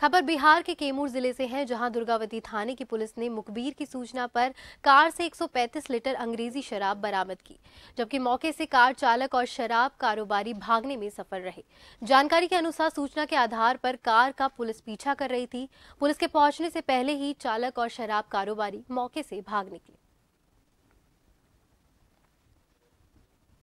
खबर बिहार के केमूर जिले से है जहां दुर्गावती थाने की पुलिस ने मुखबीर की सूचना पर कार से 135 लीटर अंग्रेजी शराब बरामद की जबकि मौके से कार चालक और शराब कारोबारी भागने में सफल रहे जानकारी के अनुसार सूचना के आधार पर कार का पुलिस पीछा कर रही थी पुलिस के पहुंचने से पहले ही चालक और शराब कारोबारी मौके से भाग निकले